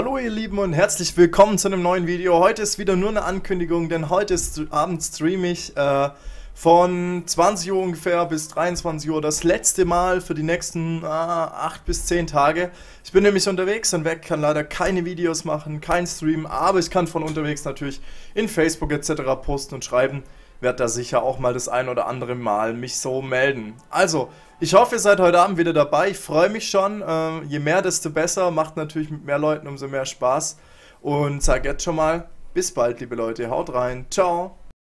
Hallo ihr Lieben und herzlich willkommen zu einem neuen Video. Heute ist wieder nur eine Ankündigung, denn heute ist, Abend streame ich äh, von 20 Uhr ungefähr bis 23 Uhr das letzte Mal für die nächsten äh, ah, 8 bis 10 Tage. Ich bin nämlich unterwegs und weg, kann leider keine Videos machen, kein Stream, aber ich kann von unterwegs natürlich in Facebook etc. posten und schreiben werde da sicher auch mal das ein oder andere Mal mich so melden. Also, ich hoffe, ihr seid heute Abend wieder dabei. Ich freue mich schon. Äh, je mehr, desto besser. Macht natürlich mit mehr Leuten umso mehr Spaß. Und sage jetzt schon mal, bis bald, liebe Leute. Haut rein. Ciao.